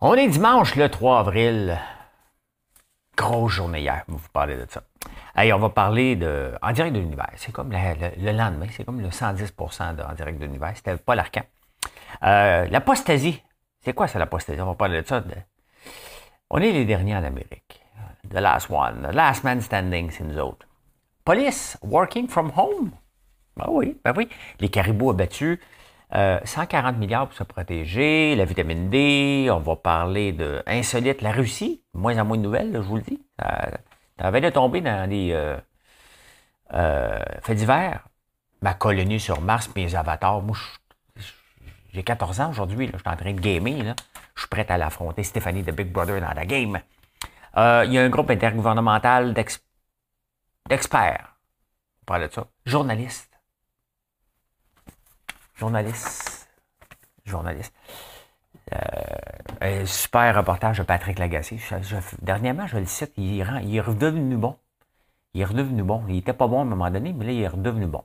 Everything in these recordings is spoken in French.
On est dimanche le 3 avril. Grosse journée hier, va vous parler de ça. on va parler de En direct de l'univers. C'est comme le, lendemain, c'est comme le 110 de En direct de l'univers. C'était pas l'arcan. Euh, l'apostasie. C'est quoi ça, l'apostasie? On va parler de ça. On est les derniers en Amérique. The last one. The last man standing, c'est nous autres. Police, working from home. Ben oui, ben oui. Les caribous abattus, 140 euh, milliards pour se protéger, la vitamine D, on va parler de insolite, la Russie, moins en moins de nouvelles, je vous le dis. Ça, ça avait de tomber dans des euh, euh, faits divers. Ma colonie sur Mars, mes avatars, moi, j'ai 14 ans aujourd'hui, je suis en train de gamer, je suis prêt à l'affronter, Stéphanie de Big Brother dans la game. Euh, il y a un groupe intergouvernemental d'experts, on parle de ça, journalistes, journaliste. Journaliste. Euh, super reportage de Patrick Lagacé. dernièrement, je le cite, il, est redevenu bon. Il est redevenu bon. Il était pas bon à un moment donné, mais là, il est redevenu bon.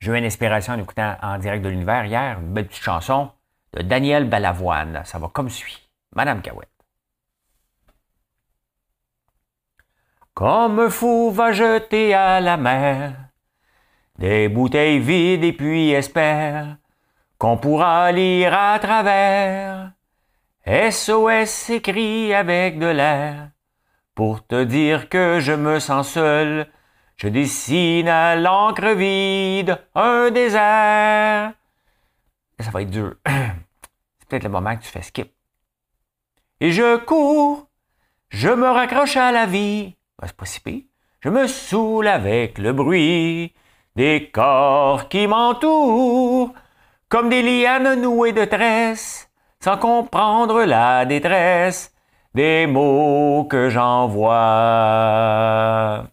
J'ai eu une inspiration en écoutant en direct de l'univers hier, une belle petite chanson de Daniel Balavoine. Ça va comme suit. Madame Cahouette. Comme un fou va jeter à la mer des bouteilles vides et puis espère qu'on pourra lire à travers. SOS écrit avec de l'air pour te dire que je me sens seul. Je dessine à l'encre vide un désert. Ça va être dur. C'est peut-être le moment que tu fais skip. Et je cours, je me raccroche à la vie. Bah, c'est pas si Je me saoule avec le bruit des corps qui m'entourent, comme des lianes nouées de tresses, sans comprendre la détresse des mots que j'envoie.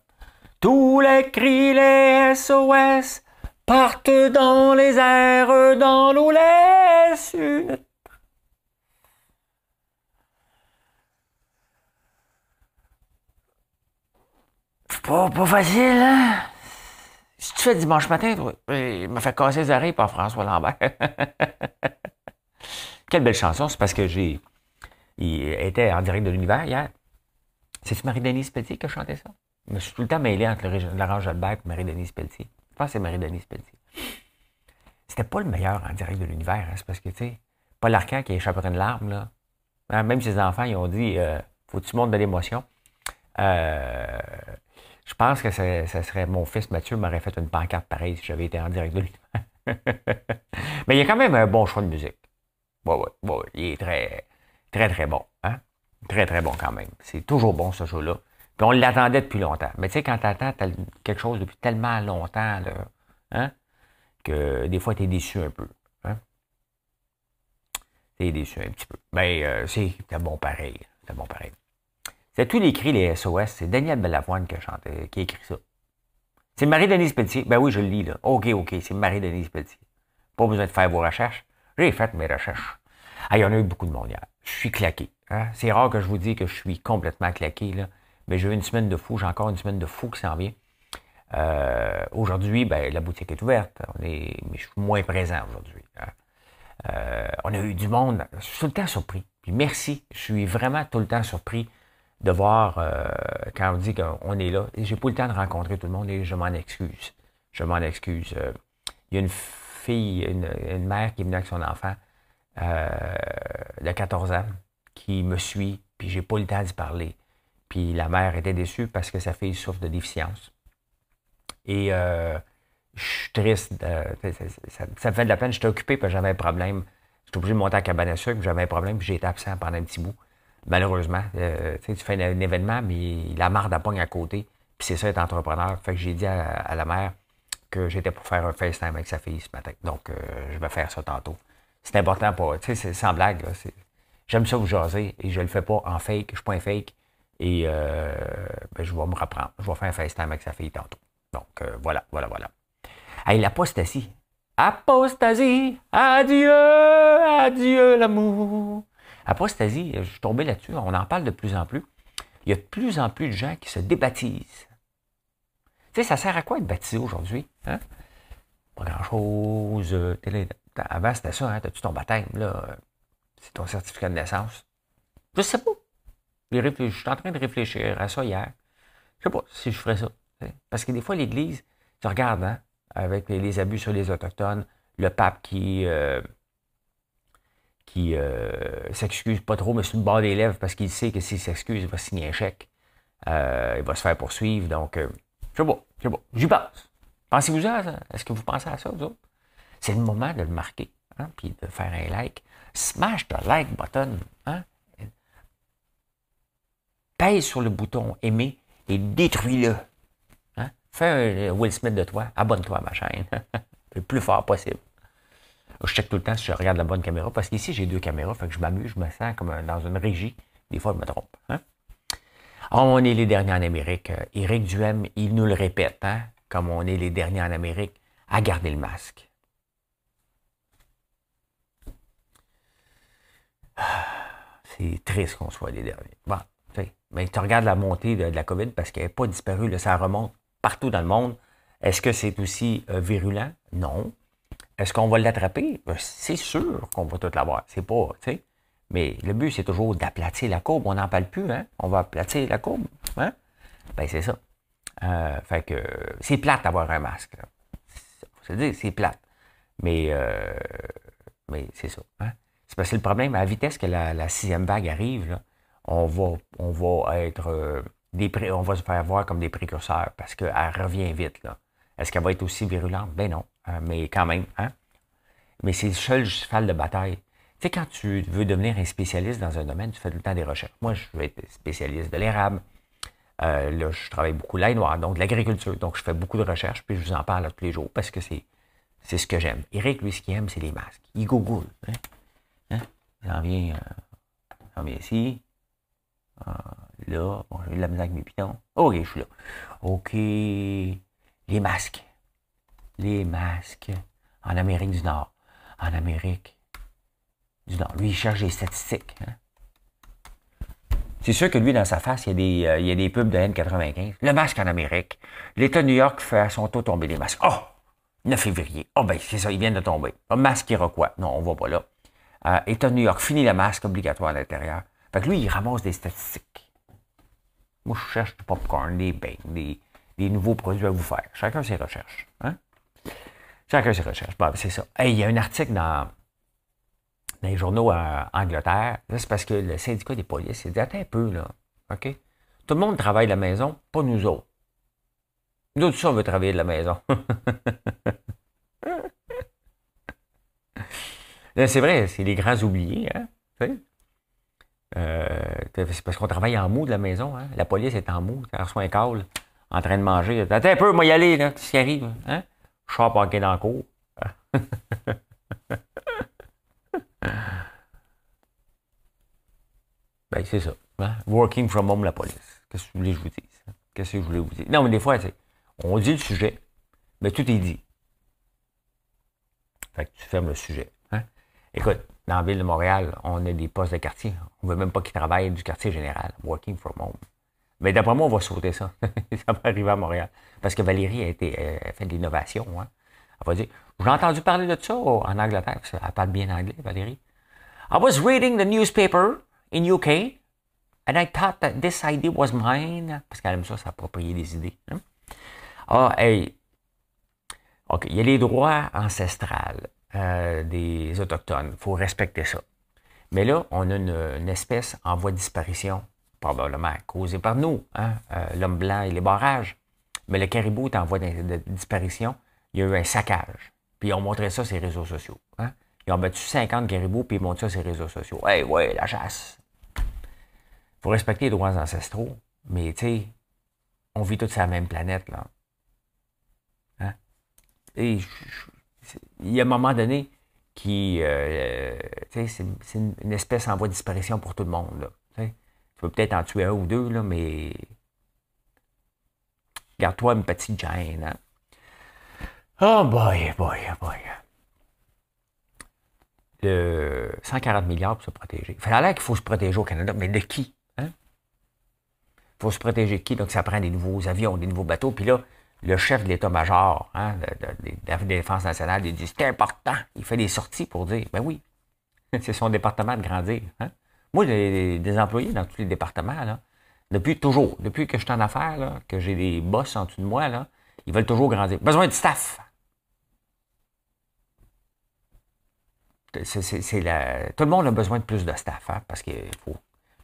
Tous les cris, les SOS, partent dans les airs, dans l'eau laisse une pas, pas facile, hein? Si tu fais dimanche matin, ben, il m'a fait casser les oreilles par François Lambert. Quelle belle chanson, c'est parce que j'ai. Il était en direct de l'univers hier. C'est-tu Marie-Denise Pelletier qui a chanté ça? Je me suis tout le temps mêlé entre Laurent Jalbert et Marie-Denise Pelletier. Je pense que c'est Marie-Denise Pelletier. C'était pas le meilleur en direct de l'univers, hein, c'est parce que, tu sais, Paul Arcand qui échapperait une larme, là. Hein, même ses enfants, ils ont dit euh, faut que tu montes de l'émotion. Euh, je pense que ça, serait mon fils Mathieu m'aurait fait une pancarte pareille si j'avais été en direct de lui. Mais il y a quand même un bon choix de musique. Oui, oui, Il est très, très, très bon. Hein? Très, très bon quand même. C'est toujours bon ce jeu-là. Puis on l'attendait depuis longtemps. Mais tu sais, quand tu attends quelque chose depuis tellement longtemps, hein, que des fois, tu es déçu un peu. Hein? Tu es déçu un petit peu. Mais ben, euh, c'est c'est bon pareil. C'est bon pareil. C'est tout écrit, les SOS. C'est Daniel Bellavoine qui a, qui écrit ça. C'est Marie-Denise Pelletier. Ben oui, je le lis, là. OK, OK, c'est Marie-Denise Pelletier. Pas besoin de faire vos recherches. J'ai fait mes recherches. Ah, il y en a eu beaucoup de monde hier. Je suis claqué. Hein. C'est rare que je vous dise que je suis complètement claqué, là. Mais j'ai eu une semaine de fou. J'ai encore une semaine de fou qui s'en vient. Euh, aujourd'hui, ben, la boutique est ouverte. Mais je suis moins présent aujourd'hui. Hein. Euh, on a eu du monde. Je suis tout le temps surpris. Puis merci. Je suis vraiment tout le temps surpris de voir, euh, quand on dit qu'on est là, j'ai pas le temps de rencontrer tout le monde et je m'en excuse. Je m'en excuse. Euh, il y a une fille, une, mère qui est venue avec son enfant euh, de 14 ans qui me suit, puis j'ai pas le temps d'y parler. Puis la mère était déçue parce que sa fille souffre de déficience. Et je suis triste. Ça, me fait de la peine. J'étais occupé parce que j'avais un problème. J'étais obligé de monter à cabane à sucre, j'avais un problème, puis j'ai été absent pendant un petit bout malheureusement. Euh, tu fais un événement, mais la marde marre pogne à côté. Puis c'est ça, être entrepreneur. Fait que j'ai dit à, la mère que j'étais pour faire un FaceTime avec sa fille ce matin. Donc, euh, je vais faire ça tantôt. C'est important pour. Tu sais, c'est sans blague. J'aime ça vous jaser et je le fais pas en fake. Je suis pas un fake. Et euh, ben, je vais me reprendre. Je vais faire un FaceTime avec sa fille tantôt. Donc, voilà, voilà, voilà. Hey, l'apostasie. Apostasie, adieu, adieu l'amour. Apostasie, je suis tombé là-dessus, on en parle de plus en plus. Il y a de plus en plus de gens qui se débaptisent. Tu sais, ça sert à quoi être baptisé aujourd'hui? Hein? Pas grand-chose. Euh, avant, c'était ça, hein? T'as-tu ton baptême, là? Euh, c'est ton certificat de naissance. Je sais pas. Je suis en train de réfléchir à ça hier. Je sais pas si je ferais ça. Parce que des fois, l'Église, tu regardes, hein, avec les, abus sur les Autochtones, le pape qui. Euh, qui euh, s'excuse pas trop, mais sur le bord des lèvres parce qu'il sait que s'il s'excuse, il va signer un chèque. Euh, il va se faire poursuivre. Donc, c'est bon c'est bon J'y pense. Pensez-vous à ça. Est-ce que vous pensez à ça, vous autres? C'est le moment de le marquer, hein, puis de faire un like. Smash the like button. Hein? Pèse sur le bouton aimer et détruis-le. Hein? Fais un euh, Will Smith de toi. Abonne-toi à ma chaîne. le plus fort possible. Je check tout le temps si je regarde la bonne caméra, parce qu'ici, j'ai deux caméras, fait que je m'amuse, je me sens comme dans une régie. Des fois, je me trompe. Hein. on est les derniers en Amérique. Euh, Éric Duhem, il nous le répète, hein? comme on est les derniers en Amérique, à garder le masque. Ah, c'est triste qu'on soit les derniers. Bon, mais tu regardes la montée de, la COVID parce qu'elle n'est pas disparue, ça remonte partout dans le monde. Est-ce que c'est aussi euh, virulent? Non. Est-ce qu'on va l'attraper? Ben, c'est sûr qu'on va tout l'avoir. C'est pas, tu sais. Mais le but, c'est toujours d'aplatir la courbe. On n'en parle plus, hein? On va aplatir la courbe, hein? Ben, c'est ça. Euh, que c'est plate d'avoir un masque. Faut dire, c'est plate. Mais, euh, mais c'est ça. Hein? C'est pas que le problème, à la vitesse que la, sixième vague arrive, on, va, on va être... Euh, des on va se faire voir comme des précurseurs parce qu'elle revient vite, là. Est-ce qu'elle va être aussi virulente? Ben non, hein, mais quand même. Hein? Mais c'est le seul cheval de bataille. Tu sais, quand tu veux devenir un spécialiste dans un domaine, tu fais tout le temps des recherches. Moi, je vais être spécialiste de l'érable. Euh, là, je travaille beaucoup l'ail noir, donc de l'agriculture. Donc, je fais beaucoup de recherches, puis je vous en parle tous les jours parce que c'est, c'est ce que j'aime. Eric, lui, ce qu'il aime, c'est les masques. Il google. Hein? Hein? Il en vient, euh, ici. Ah, là, bon, j'ai eu de la mes pitons. OK, je suis là. OK les masques. Les masques en Amérique du Nord. En Amérique du Nord. Lui, il cherche des statistiques. Hein. C'est sûr que lui, dans sa face, il y, a des, euh, pubs de N95. Le masque en Amérique. L'État de New York fait à son tour tomber les masques. Oh! 9 février. Oh ben, c'est ça, ils viennent de tomber. Un masque quoi? Non, on va pas là. Euh, État de New York, finit le masque obligatoire à l'intérieur. Fait que lui, il ramasse des statistiques. Moi, je cherche du popcorn, des beignes, des, nouveaux produits à vous faire. Chacun ses recherches. Hein? Chacun ses recherches. Bon, c'est ça. il y a un article dans, les journaux en euh, Angleterre. c'est parce que le syndicat des polices, il dit Attends un peu, là. OK? Tout le monde travaille de la maison, pas nous autres. Nous autres, on veut travailler de la maison. c'est vrai, c'est les grands oubliés, hein? Euh, c'est parce qu'on travaille en mou de la maison. Hein? La police est en mou, elle reçoit un call en train de manger. Attends un peu, moi y aller, là, qu'est-ce qui arrive? Hein? Je dans le cours. ben, c'est ça. Hein? Working from home, la police. Qu'est-ce que je voulais que je vous dise? Hein? Qu'est-ce que je voulais vous dire? Non, mais des fois, on dit le sujet, mais tout est dit. Fait que tu fermes le sujet. Hein? Écoute, dans la ville de Montréal, on a des postes de quartier. On ne veut même pas qu'ils travaillent du quartier général. Working from home. Mais ben, d'après moi, on va sauter ça. ça va arriver à Montréal. Parce que Valérie a, été, euh, a fait de l'innovation. Hein. Elle va dire J'ai entendu parler de ça oh, en Angleterre. elle parle bien anglais, Valérie. I was reading the newspaper in UK and I thought that this idea was mine. Parce qu'elle aime ça, s'approprier des idées. Hein. Ah, hey. OK. Il y a les droits ancestrales euh, des Autochtones. Il faut respecter ça. Mais là, on a une espèce en voie de disparition probablement causé par nous, hein. euh, l'homme blanc et les barrages. Mais le caribou est en voie de disparition. Il y a eu un saccage. Puis ils ont montré ça sur les réseaux sociaux. Hein. Ils ont battu 50 caribous, puis ils montrent ça sur les réseaux sociaux. Hey, ouais, la chasse! Il faut respecter les droits ancestraux, mais tu sais, on vit tous sur la même planète, là. Hein? Et il y a un moment donné qui, euh, tu sais, c'est une, espèce en voie de disparition pour tout le monde, là peut-être en tuer un ou deux, là, mais garde-toi une petite gêne. Hein. Oh boy, oh, boy, oh, boy. Le 140 milliards pour se protéger. Il fallait qu'il faut se protéger au Canada, mais de qui? Il hein? faut se protéger qui? Donc, ça prend des nouveaux avions, des nouveaux bateaux. Puis là, le chef de l'état-major hein, de, la Défense nationale, il dit c'est important. Il fait des sorties pour dire ben oui, c'est son département de grandir. Hein? Moi, des employés dans tous les départements, depuis toujours, depuis que je suis en affaires, que j'ai des boss en dessous de moi, là, ils veulent toujours grandir. Besoin de staff. C'est, la... Tout le monde a besoin de plus de staff, hein, parce qu'il faut...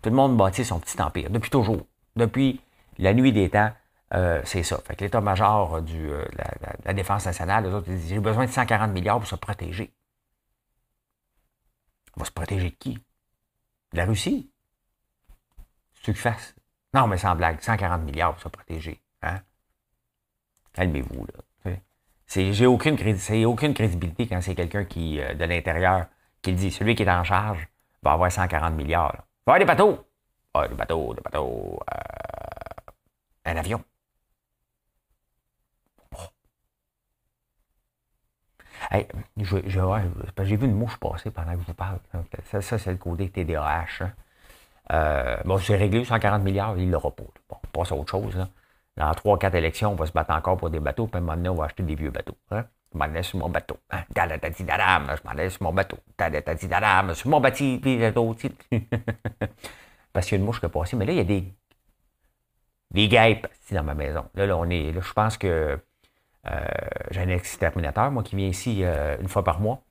tout le monde bâtit son petit empire, depuis toujours. Depuis la nuit des temps, euh, c'est ça. Fait que l'état-major euh, de la, Défense nationale, les autres, ils disent, j'ai besoin de 140 milliards pour se protéger. On va se protéger de qui? La Russie, tu fasse. Non, mais sans blague, 140 milliards pour se protéger. Hein. Calmez-vous, là. C'est, j'ai aucune, aucune crédibilité quand c'est quelqu'un qui, euh, de l'intérieur qui le dit. Celui qui est en charge va avoir 140 milliards. Va avoir des bateaux! Ah, des bateaux, des bateaux. Euh, un avion. j'ai vu une mouche passer pendant que je vous parle. Ça, c'est le côté TDAH. Hein. Euh, bon, c'est réglé 140 milliards, il l'aura pas. Bon, on passe à autre chose. Dans trois quatre élections, on va se battre encore pour des bateaux, puis à un moment donné, on va acheter des vieux bateaux. Hein. Je m'en laisse sur mon bateau. Hein. Je m'en laisse sur mon bateau. Sur mon bâti, puis Parce qu'il y a une mouche qui a passé, mais là, il y a des, des guêpes dans ma maison. Là, là, on est. Là, je pense que euh, j'ai un exterminateur, moi, qui vient ici euh, une fois par mois.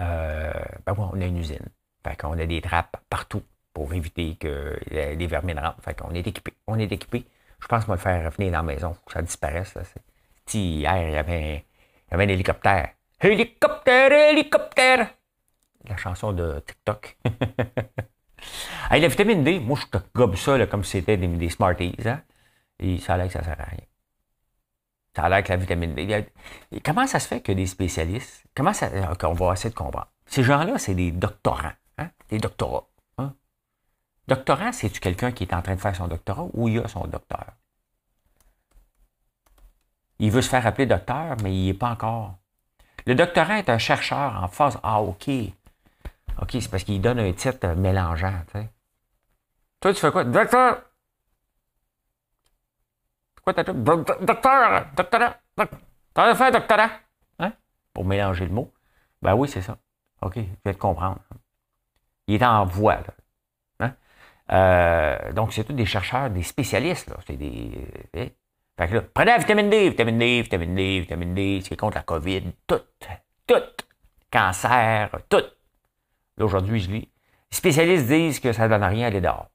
Euh, ben, on a une usine. Fait qu'on a des trappes partout pour éviter que les vermines rentrent. Fait qu'on est équipé. On est équipé. Je pense qu'on va le faire revenir dans la maison, que ça disparaisse. Si hier, il y, avait un, hélicoptère. Hélicoptère, hélicoptère! La chanson de TikTok. hey, la vitamine D, moi, je te gobe ça comme si c'était des, Smarties. Hein. Et ça, là, ça sert à rien ça a l'air que la vitamine B... comment ça se fait que des spécialistes, comment ça, euh, qu'on va essayer de comprendre? Ces gens-là, c'est des doctorants, hein? des doctorats. Hein? c'est-tu quelqu'un qui est en train de faire son doctorat ou il a son docteur? Il veut se faire appeler docteur, mais il n'y est pas encore. Le doctorat est un chercheur en phase. Ah, OK. OK, c'est parce qu'il donne un titre mélangeant. Toi, tu fais quoi? Docteur! Quoi, t'as Docteur Docteur T'as fait doctorat hein? hein Pour mélanger le mot. Ben oui, c'est ça. OK, je vais te comprendre. Il est en voie, là. Hein? Euh, donc, c'est tous des chercheurs, des spécialistes, là. C'est des. Euh, eh? fait là, prenez la vitamine D, vitamine D, vitamine D, vitamine D, Ce c'est contre la COVID, tout, tout, cancer, tout. Là, aujourd'hui, je lis. Les spécialistes disent que ça ne donne rien à aller dehors.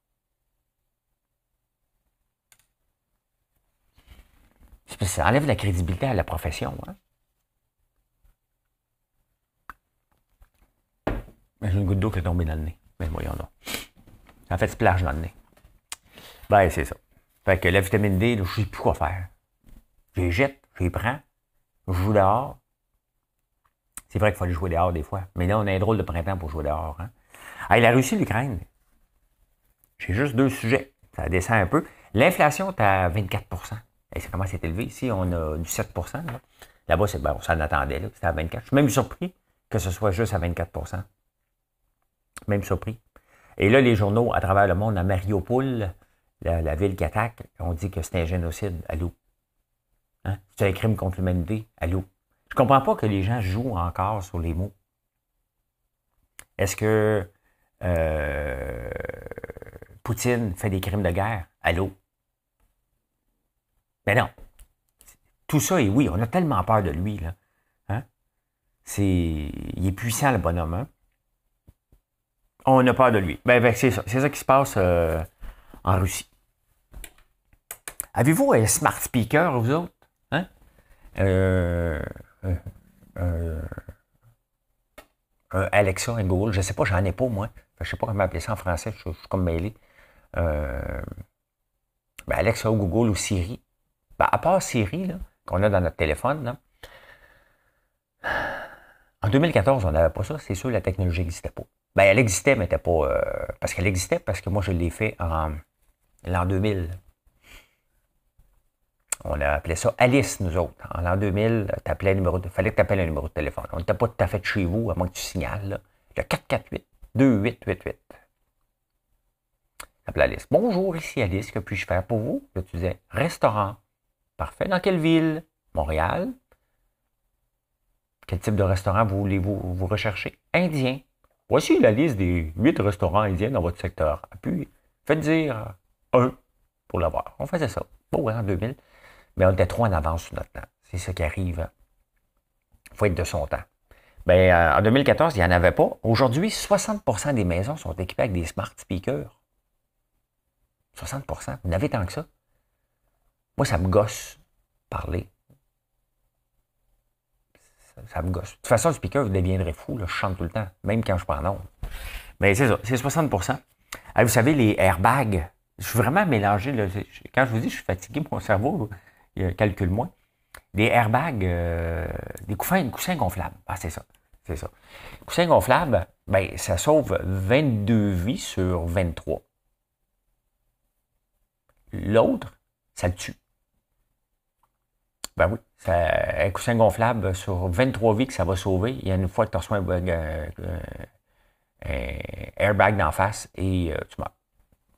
Ça enlève la crédibilité à la profession. Hein. J'ai une goutte d'eau qui est tombée dans le nez. Mais voyons donc. En fait, c'est plage dans le nez. Ben, c'est ça. Fait que la vitamine D, je ne sais plus quoi faire. Je les jette, je les prends, je joue dehors. C'est vrai qu'il fallait jouer dehors des fois. Mais là, on a un drôle de printemps pour jouer dehors. Hein? la Russie, l'Ukraine. J'ai juste deux sujets. Ça descend un peu. L'inflation est à 24 et ça commence à être élevé. Ici, on a du 7 Là-bas, c'est ben, on s'en attendait. C'était à 24 Je suis même surpris que ce soit juste à 24 Même surpris. Et là, les journaux à travers le monde, à Mariupol, la, ville qui attaque, on dit que c'est un génocide. Allô? Hein? C'est un crime contre l'humanité. Allô? Je ne comprends pas que les gens jouent encore sur les mots. Est-ce que euh, Poutine fait des crimes de guerre? Allô? Mais ben non. Tout ça, et oui, on a tellement peur de lui, là. Hein. C'est... Il est puissant, le bonhomme. Hein. On a peur de lui. Ben, ben c'est ça. qui se passe euh, en Russie. Avez-vous un smart speaker, vous autres? Hein? un euh, euh, Alexa, un Google, je ne sais pas, j'en ai pas, moi. Je ne sais pas comment appeler ça en français, je, suis comme mêlé. Ben, Alexa ou Google ou Siri. Ben, à part Siri, qu'on a dans notre téléphone, en 2014, on n'avait pas ça. C'est sûr, la technologie n'existait pas. Ben, elle existait, mais n'était pas. Euh, parce qu'elle existait, parce que moi, je l'ai fait en l'an 2000. On a appelé ça Alice, nous autres. En l'an 2000, il fallait que tu appelles un numéro de téléphone. On n'était pas tout fait chez vous, à moins que tu signales. Le 448-2888. Appelle Alice. Bonjour, ici Alice, que puis-je faire pour vous? Là, tu disais restaurant, Parfait. Dans quelle ville? Montréal. Quel type de restaurant voulez-vous rechercher? Indien. Voici la liste des huit restaurants indiens dans votre secteur. Puis, faites dire un pour l'avoir. On faisait ça. Bon, hein, en 2000. Mais on était trop en avance sur notre temps. C'est ce qui arrive. Il faut être de son temps. Bien, euh, en 2014, il n'y en avait pas. Aujourd'hui, 60 des maisons sont équipées avec des smart speakers. 60 Vous n'avez tant que ça. Moi, ça me gosse parler. Ça, me gosse. De toute façon, le speaker deviendrez fou, je chante tout le temps, même quand je prends non Mais c'est ça, c'est 60 ah, Vous savez, les airbags, je suis vraiment mélangé. quand je vous dis que je suis fatigué, mon cerveau il calcule moins. Des airbags, euh, des coussins, gonflables. Ah, c'est ça. C'est ça. Coussin gonflable, ben, ça sauve 22 vies sur 23. L'autre, ça tue. Ben oui. c'est un coussin gonflable sur 23 vies que ça va sauver. Il y a une fois que tu reçois un, euh, euh, un airbag d'en face et euh, tu meurs.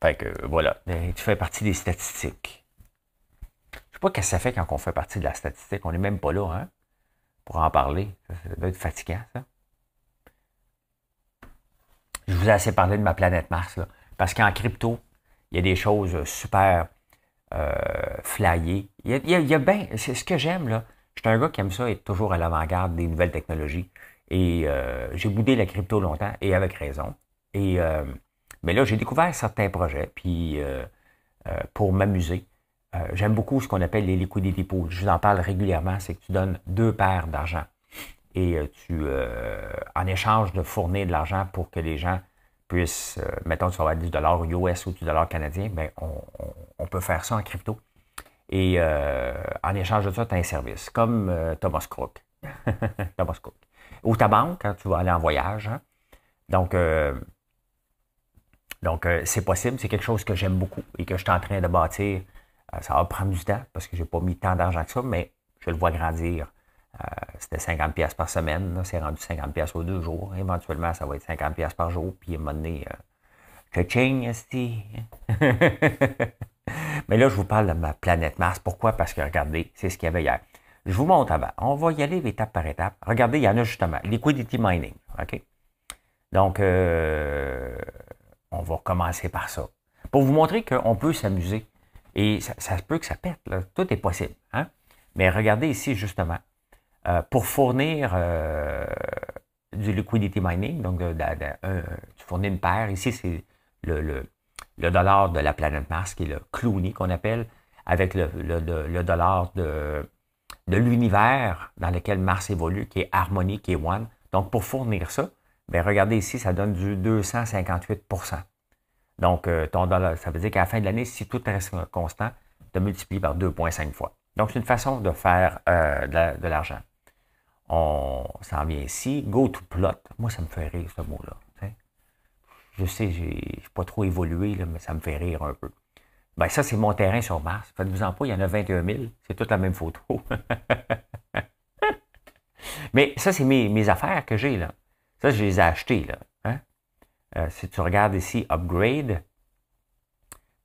Fait que voilà, tu fais partie des statistiques. Je sais pas ce que ça fait quand on fait partie de la statistique. On n'est même pas là, hein, pour en parler. Ça, ça doit être fatigant, ça. Je vous ai assez parlé de ma planète Mars, là. Parce qu'en crypto, il y a des choses super euh, flyer. Il y a, il y a, bien, c'est ce que j'aime, là. Je suis un gars qui aime ça, être toujours à l'avant-garde des nouvelles technologies. Et euh, j'ai boudé la crypto longtemps, et avec raison. Et, euh, mais là, j'ai découvert certains projets, puis pour m'amuser. j'aime beaucoup ce qu'on appelle les liquidity pools. Je vous en parle régulièrement, c'est que tu donnes deux paires d'argent. Et tu, en échange de fournir de l'argent pour que les gens puisse, euh, mettons, tu vas avoir dollar US ou du dollar canadien, bien, on, peut faire ça en crypto. Et euh, en échange de ça, tu as un service, comme euh, Thomas Cook. Thomas Cook. Ou ta banque, quand hein, tu vas aller en voyage. Hein. Donc, donc c'est possible, c'est quelque chose que j'aime beaucoup et que je suis en train de bâtir. ça va prendre du temps parce que je n'ai pas mis tant d'argent que ça, mais je le vois grandir euh, c'était 50 pièces par semaine. c'est rendu 50 pièces aux deux jours. Éventuellement, ça va être 50 pièces par jour. Puis, à un moment donné, euh, Mais là, je vous parle de ma planète Mars. Pourquoi? Parce que, regardez, c'est ce qu'il y avait hier. Je vous montre avant. On va y aller étape par étape. Regardez, il y en a justement. Liquidity mining. OK? Donc, euh, on va recommencer par ça. Pour vous montrer qu'on peut s'amuser. Et ça, se peut que ça pète. Tout est possible. Hein? Mais regardez ici, justement. Euh, pour fournir euh, du liquidity mining, donc tu fournis une paire. Ici, c'est le, dollar de la planète Mars, qui est le Clooney qu'on appelle, avec le, dollar de, l'univers dans lequel Mars évolue, qui est Harmony, qui est One. Donc, pour fournir ça, bien, regardez ici, ça donne du 258 Donc, euh, ton dollar, ça veut dire qu'à la fin de l'année, si tout reste constant, tu multiplies par 2,5 fois. Donc, c'est une façon de faire de l'argent on s'en vient ici. Go to plot. Moi, ça me fait rire, ce mot-là. Je sais, je n'ai pas trop évolué, mais ça me fait rire un peu. Ben, ça, c'est mon terrain sur Mars. Faites-vous-en pas, il y en a 21 000. C'est toute la même photo. mais ça, c'est mes, affaires que j'ai, là. Ça, je les ai achetées, là. Hein. Euh, si tu regardes ici, Upgrade,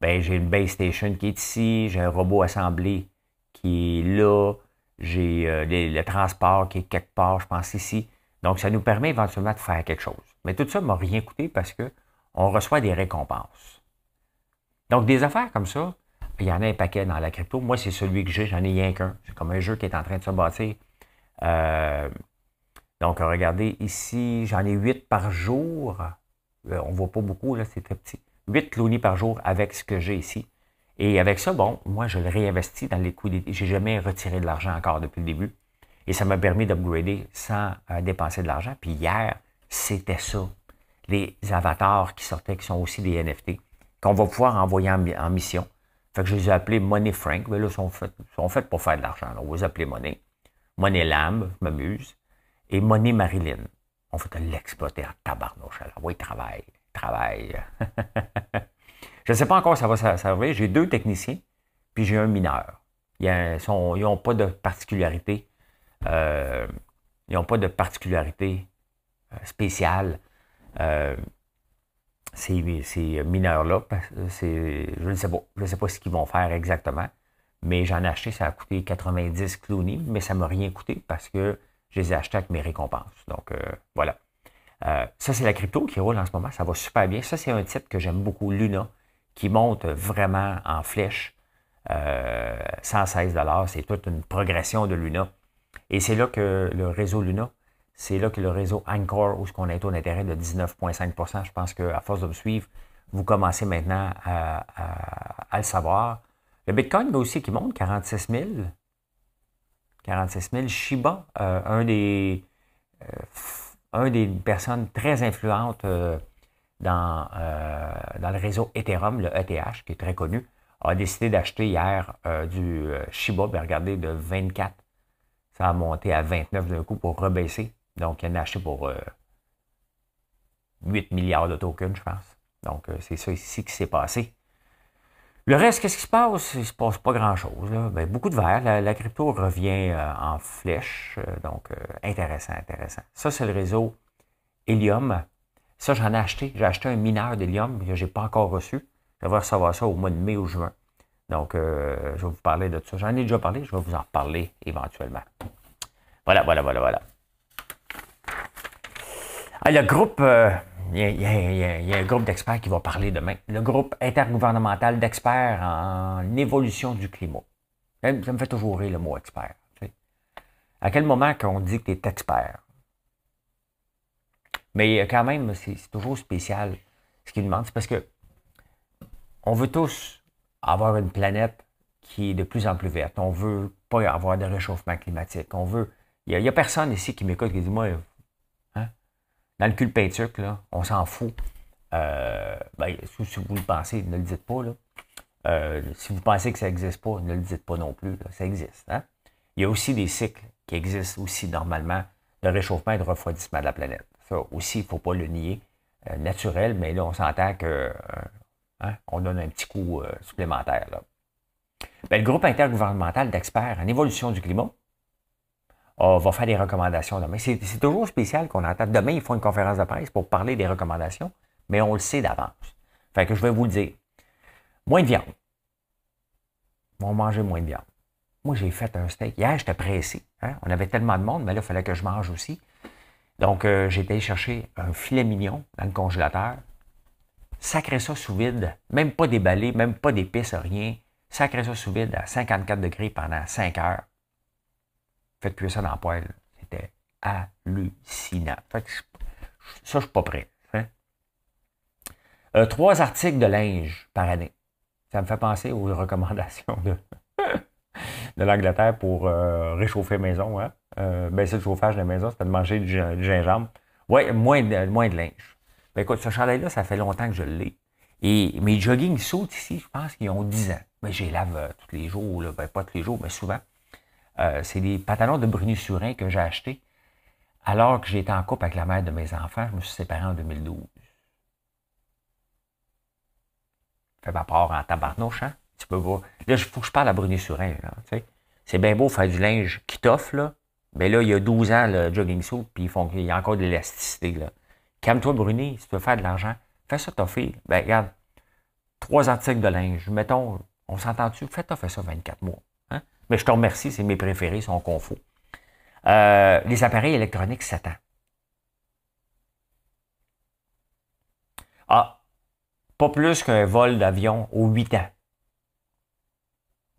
ben, j'ai une base station qui est ici, j'ai un robot assemblé qui est là, j'ai euh, le transport qui est quelque part, je pense ici. Donc, ça nous permet éventuellement de faire quelque chose. Mais tout ça ne m'a rien coûté parce qu'on reçoit des récompenses. Donc, des affaires comme ça, il y en a un paquet dans la crypto. Moi, c'est celui que j'ai, j'en ai rien qu'un. C'est comme un jeu qui est en train de se bâtir. Euh, donc, regardez ici, j'en ai huit par jour. Euh, on ne voit pas beaucoup, là, c'est très petit. Huit clonies par jour avec ce que j'ai ici. Et avec ça, bon, moi, je le réinvestis dans les coûts Je J'ai jamais retiré de l'argent encore depuis le début. Et ça m'a permis d'upgrader sans euh, dépenser de l'argent. Puis hier, c'était ça. Les avatars qui sortaient, qui sont aussi des NFT, qu'on va pouvoir envoyer en, mission. Fait que je les ai appelés Money Frank. Mais là, ils sont faits fait pour faire de l'argent. On va les appeler Money. Money Lamb, je m'amuse. Et Money Marilyn. On fait va l'exploiter en tabarnouche. Alors, oui, travaille, travaille. Je ne sais pas encore ça va servir. J'ai deux techniciens, puis j'ai un mineur. Ils n'ont pas de particularité. Euh, ils n'ont pas de particularité euh, spéciale. Euh, ces, mineurs-là, je ne sais pas. Je sais pas ce qu'ils vont faire exactement. Mais j'en ai acheté, ça a coûté 90 clownies, mais ça ne m'a rien coûté parce que je les ai achetés avec mes récompenses. Donc voilà. ça, c'est la crypto qui roule en ce moment. Ça va super bien. Ça, c'est un titre que j'aime beaucoup, Luna qui monte vraiment en flèche. Euh, 116 c'est toute une progression de Luna. Et c'est là que le réseau Luna, c'est là que le réseau Anchor, où ce qu'on a un intérêt de 19,5 Je pense qu'à force de me suivre, vous commencez maintenant à, le savoir. Le Bitcoin, mais aussi qui monte, 46 000. 46 000. Shiba, euh, un des, euh, un des personnes très influentes euh, euh, dans, le réseau Ethereum, le ETH, qui est très connu, a décidé d'acheter hier euh, du euh, Shiba, bien, regardez, de 24. Ça a monté à 29 d'un coup pour rebaisser. Donc, il en a acheté pour 8 milliards de tokens, je pense. Donc, c'est ça ici qui s'est passé. Le reste, qu'est-ce qui se passe? Il ne se passe pas grand-chose. Ben, beaucoup de verre. La, crypto revient en flèche. donc, intéressant, intéressant. Ça, c'est le réseau Helium. Ça, j'en ai acheté. J'ai acheté un mineur d'hélium que je n'ai pas encore reçu. Je vais recevoir ça au mois de mai ou juin. Donc, euh, je vais vous parler de tout ça. J'en ai déjà parlé, je vais vous en reparler éventuellement. Voilà, voilà, voilà, voilà. Ah, le groupe, il y, a un groupe d'experts qui va parler demain. Le groupe intergouvernemental d'experts en évolution du climat. Ça me fait toujours rire le mot expert. À quel moment qu'on dit que tu es expert? Mais euh, quand même, c'est toujours spécial ce qu'il demande. C'est parce que on veut tous avoir une planète qui est de plus en plus verte. On veut pas avoir de réchauffement climatique. On veut. Il n'y a, personne ici qui m'écoute qui dit Moi, hein? dans le cul peinture, là, on s'en fout. Euh, ben, si vous le pensez, ne le dites pas. Euh, si vous pensez que ça n'existe pas, ne le dites pas non plus. Ça existe. Hein? Il y a aussi des cycles qui existent aussi normalement de réchauffement et de refroidissement de la planète. Ça aussi, il ne faut pas le nier, euh, naturel, mais là, on s'entend que euh, hein, donne un petit coup euh, supplémentaire. Ben, le groupe intergouvernemental d'experts en évolution du climat ah, va faire des recommandations demain. C'est, toujours spécial qu'on attend Demain, ils font une conférence de presse pour parler des recommandations, mais on le sait d'avance. Fait que je vais vous le dire. Moins de viande. On vont manger moins de viande. Moi, j'ai fait un steak. Hier, j'étais pressé. Hein. On avait tellement de monde, mais là, il fallait que je mange aussi. Donc, j'étais euh, j'ai chercher un filet mignon dans le congélateur, sacré ça sous vide, même pas déballé, même pas d'épices, rien, sacré ça sous vide à 54 degrés pendant 5 heures. Faites cuire ça dans la poêle. C'était hallucinant. je, ça, je suis pas prêt. Hein. Euh, trois articles de linge par année. Ça me fait penser aux recommandations de, de l'Angleterre pour euh, réchauffer maison, hein? ben baisser le chauffage de la maison, c'était de manger du, gingembre. Oui, moins, moins de linge. Ben, écoute, ce chandail-là, ça fait longtemps que je l'ai. Et mes jogging sautent ici, je pense qu'ils ont 10 ans. Mais ben, j'ai lave euh, tous les jours, là. Ben, pas tous les jours, mais souvent. Euh, c'est des pantalons de Bruni Surin que j'ai achetés alors que j'étais en couple avec la mère de mes enfants. Je me suis séparé en 2012. Fait pas part en tabarnouche, hein? Tu peux pas. Là, il faut que je parle à Bruni Surin. C'est bien beau faire du linge qui t'offre, là. Mais là, il y a 12 ans, le jogging suit, puis font, il y a encore de l'élasticité, Calme-toi, Bruni, si tu veux faire de l'argent, fais ça t'offrir. Ben, regarde, trois articles de linge. Mettons, on s'entend-tu? Fais fais ça 24 mois. Hein? Mais je te remercie, c'est mes préférés, c'est confo Euh, les appareils électroniques, 7 ans. Ah, pas plus qu'un vol d'avion aux 8 ans.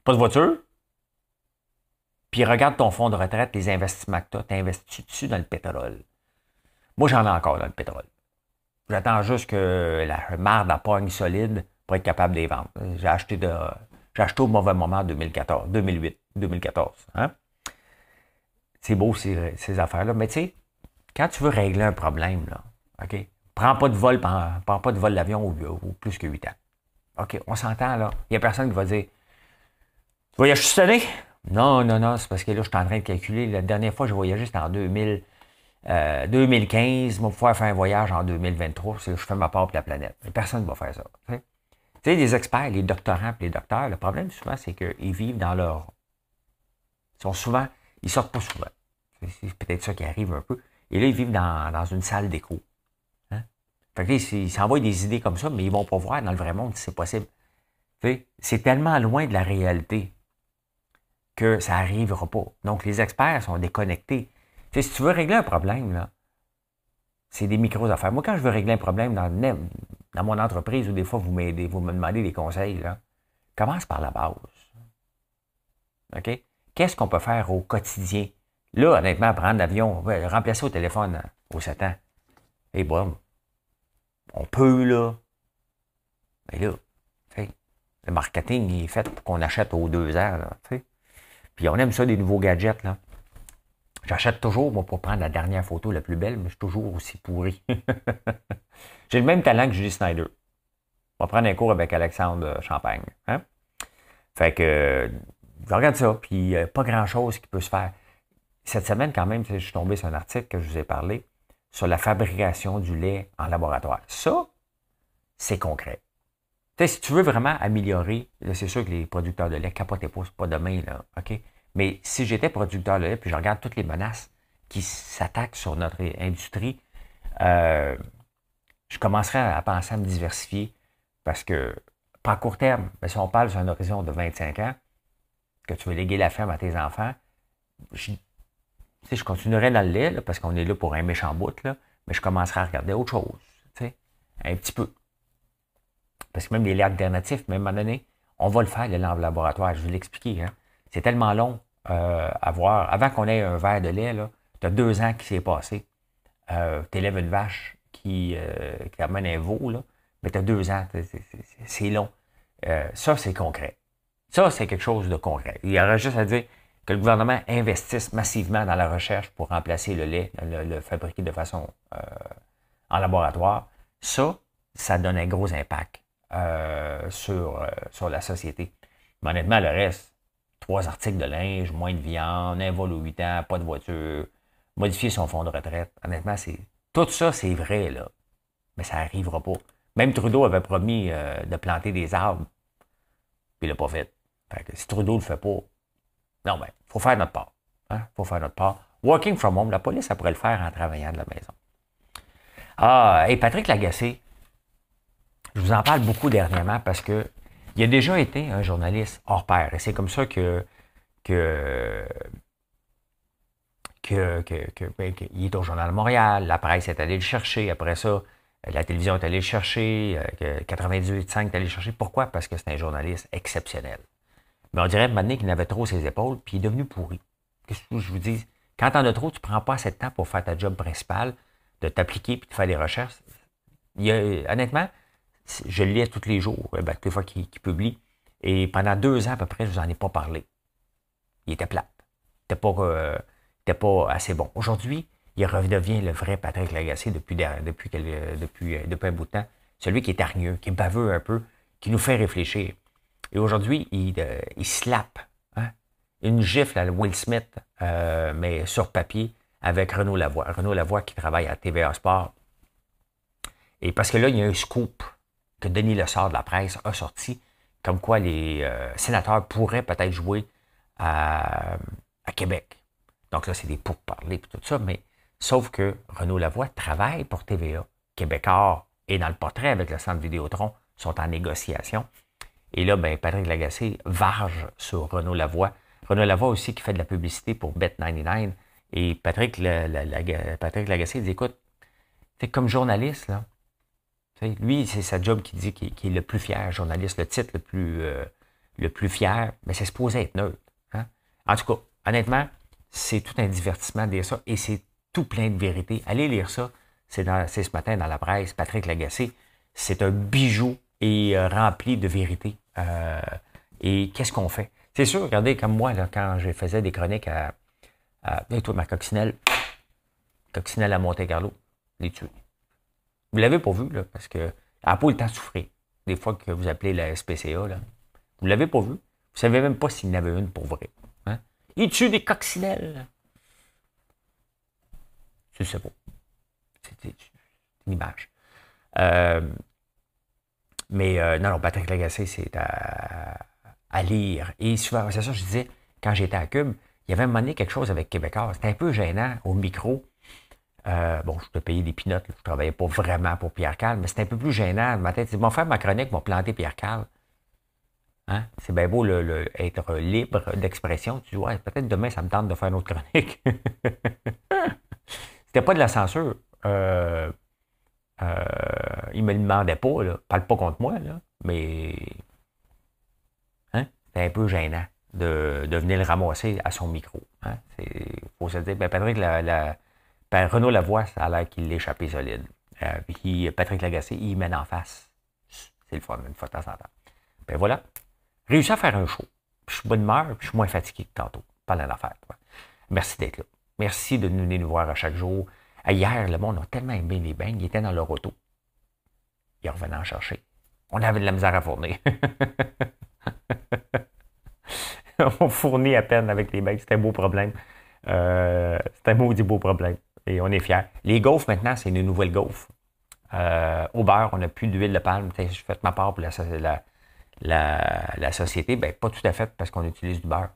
Pas de voiture. Puis regarde ton fonds de retraite, les investissements que tu as. tinvestis dessus dans le pétrole? Moi, j'en ai encore dans le pétrole. J'attends juste que la marde pas solide pour être capable de les vendre. J'ai acheté, de, au mauvais moment en 2014, 2008, 2014. C'est beau ces, affaires-là. Mais tu sais, quand tu veux régler un problème, là, OK, prends pas de vol, prends, pas de vol d'avion au, plus que 8 ans. OK, on s'entend là. Il n'y a personne qui va dire tu voyages cette Non, non, non, c'est parce que là, je suis en train de calculer. La dernière fois, j'ai voyagé, c'était en 2000, euh, 2015. Moi, pouvoir faire un voyage en 2023, je fais ma part pour la planète. personne ne va faire ça. Tu sais, les experts, les doctorants les docteurs, le problème, souvent, c'est qu'ils vivent dans leur. Ils sont souvent. Ils sortent pas souvent. C'est peut-être ça qui arrive un peu. Et là, ils vivent dans, dans une salle d'écho. Hein? Fait ils s'envoient des idées comme ça, mais ils vont pas voir dans le vrai monde si c'est possible. C'est tellement loin de la réalité que ça n'arrivera pas. Donc, les experts sont déconnectés. si tu veux régler un problème, là, c'est des micros-affaires. Moi, quand je veux régler un problème dans, dans mon entreprise, ou des fois, vous m'aidez, vous me demandez des conseils, là, commence par la base. OK? Qu'est-ce qu'on peut faire au quotidien? Là, honnêtement, prendre l'avion, remplacer au téléphone hein, au 7 ans. Et eh, bon, on peut, là. Mais là, le marketing il est fait pour qu'on achète aux deux heures, là, puis on aime ça, des nouveaux gadgets, là. J'achète toujours, moi, pour prendre la dernière photo la plus belle, mais je suis toujours aussi pourri. J'ai le même talent que Julie Snyder. On va prendre un cours avec Alexandre Champagne. Hein? Fait que, je regarde ça, puis euh, pas grand-chose qui peut se faire. Cette semaine, quand même, je suis tombé sur un article que je vous ai parlé sur la fabrication du lait en laboratoire. Ça, c'est concret si tu veux vraiment améliorer, c'est sûr que les producteurs de lait, tes pas, pas demain, là, OK? Mais si j'étais producteur de lait, puis je regarde toutes les menaces qui s'attaquent sur notre industrie, euh, je commencerais à penser à me diversifier parce que, pas court terme, si on parle sur un horizon de 25 ans, que tu veux léguer la ferme à tes enfants, je, je continuerai dans le lait parce qu'on est là pour un méchant bout, là, mais je commencerai à regarder autre chose, un petit peu. Parce que même les laits alternatifs, même à un moment donné, on va le faire, le en laboratoire. Je vais l'expliquer. Hein. C'est tellement long euh, à voir. Avant qu'on ait un verre de lait, tu as deux ans qui s'est passé. Euh, tu élèves une vache qui, euh, qui amène un veau, là, mais tu as deux ans. C'est long. Euh, ça, c'est concret. Ça, c'est quelque chose de concret. Il y aurait juste à dire que le gouvernement investisse massivement dans la recherche pour remplacer le lait, le, le fabriquer de façon en laboratoire. Ça, ça donne un gros impact euh, sur, euh, sur la société. Mais honnêtement, le reste, trois articles de linge, moins de viande, un vol 8 ans, pas de voiture, modifier son fonds de retraite. Honnêtement, c'est tout ça, c'est vrai, là. Mais ça n'arrivera pas. Même Trudeau avait promis euh, de planter des arbres, puis il l'a pas fait. si Trudeau ne le fait pas, non, mais ben, faut faire notre part. Hein? faut faire notre part. Working from home, la police, elle pourrait le faire en travaillant de la maison. Ah, et Patrick Lagacé, je vous en parle beaucoup dernièrement parce que il a déjà été un journaliste hors pair. Et c'est comme ça que, que que, ben, il est au Journal de Montréal, la presse est allée le chercher, après ça, la télévision est allée le chercher, 98.5 euh, est allée le chercher. Pourquoi? Parce que c'est un journaliste exceptionnel. Mais on dirait maintenant qu'il n'avait trop ses épaules, puis il est devenu pourri. Qu'est-ce que je vous dis? Quand t'en as trop, tu prends pas assez de temps pour faire ta job principale, de t'appliquer puis de faire des recherches. Il honnêtement, je le lis tous les jours, toutes euh, ben, les fois qu'il publie. Et pendant deux ans à peu près, je vous en ai pas parlé. Il était plat. Il n'était euh, pas, assez bon. Aujourd'hui, il redevient le vrai Patrick Lagacé depuis, depuis, euh, depuis, un bout de temps. Celui qui est hargneux, qui est baveux un peu, qui nous fait réfléchir. Et aujourd'hui, il, il, slappe. Hein. Une gifle à Will Smith, mais sur papier, avec Renaud Lavoie. Renaud Lavoie qui travaille à TVA Sport. Et parce que là, il y a un scoop que Denis Lessard de la presse a sorti, comme quoi les euh, sénateurs pourraient peut-être jouer à, Québec. Donc là, c'est des pourparlers et tout ça, mais sauf que Renaud Lavoie travaille pour TVA. Québécois et dans le portrait avec le centre Vidéotron, sont en négociation. Et là, ben, Patrick Lagacé varge sur Renaud Lavoie. Renaud Lavoie aussi qui fait de la publicité pour Bet99. Et Patrick, Lagacé Patrick Lagacé dit, écoute, comme journaliste, là, lui, c'est sa job qui dit qu'il est le plus fier journaliste, le titre le plus, euh, le plus fier, mais c'est supposé être neutre. Hein. En tout cas, honnêtement, c'est tout un divertissement de lire ça et c'est tout plein de vérité. Allez lire ça, c'est ce matin dans la presse, Patrick Lagacé. C'est un bijou et euh, rempli de vérité. Euh, et qu'est-ce qu'on fait? C'est sûr, regardez, comme moi, là, quand je faisais des chroniques à, à toi, ma coccinelle, coccinelle à Monte-Carlo, les tuer. Vous ne l'avez pas vu, là, parce que Apple n'a pas Des fois que vous appelez la SPCA, là. Vous ne l'avez pas vu. Vous ne savez même pas s'il y en avait une pour vrai. Il hein. tue des coccinelles. C'est c'est beau. C'était une image. Euh, mais euh, non, non, Patrick Lagacé, c'est à, lire. Et souvent, c'est ça, je disais, quand j'étais à Cube, il y avait un moment donné quelque chose avec Québécois. C'était un peu gênant au micro. Euh, bon, je te payais des pinottes, je ne travaillais pas vraiment pour Pierre Cal, mais c'était un peu plus gênant. Ma tête, ils vont faire ma chronique, ils planté planter Pierre Cal. Hein? C'est bien beau le, être libre d'expression. Tu dis, ouais, peut-être demain, ça me tente de faire une autre chronique. c'était pas de la censure. Euh, euh me le demandait pas, là. Parle pas contre moi, Mais. Hein? C'était un peu gênant de, venir le ramasser à son micro. Il hein? faut se dire, ben, Patrick, la ben, Renaud Lavoie, ça a l'air qu'il l'échappait solide. Euh, Patrick Lagacé, il mène en face. C'est le fun, une fois de temps en temps. Ben voilà. Réussi à faire un show. je suis bonne humeur, puis je suis moins fatigué que tantôt Pas pendant l'affaire. Merci d'être là. Merci de nous venir nous voir à chaque jour. Hier, le monde a tellement aimé les bangs, ils étaient dans leur auto. Ils revenaient en chercher. On avait de la misère à fournir. on fournit à peine avec les bangs. C'était un beau problème. Euh, C'était un maudit beau problème. Et on est fiers. Les gaufres, maintenant, c'est une nouvelle gaufres. Euh, au beurre, on n'a plus d'huile de palme. Je fais ma part pour la, société. Ben, pas tout à fait parce qu'on utilise du beurre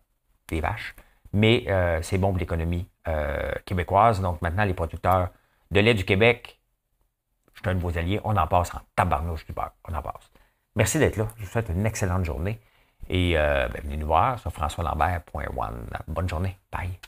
des vaches. Mais euh, c'est bon pour l'économie euh, québécoise. Donc maintenant, les producteurs de lait du Québec, je suis un de vos alliés, on en passe en tabarnouche du beurre. On en passe. Merci d'être là. Je vous souhaite une excellente journée. Et bien, venez nous voir sur françoislambert.one. Bonne journée. Bye.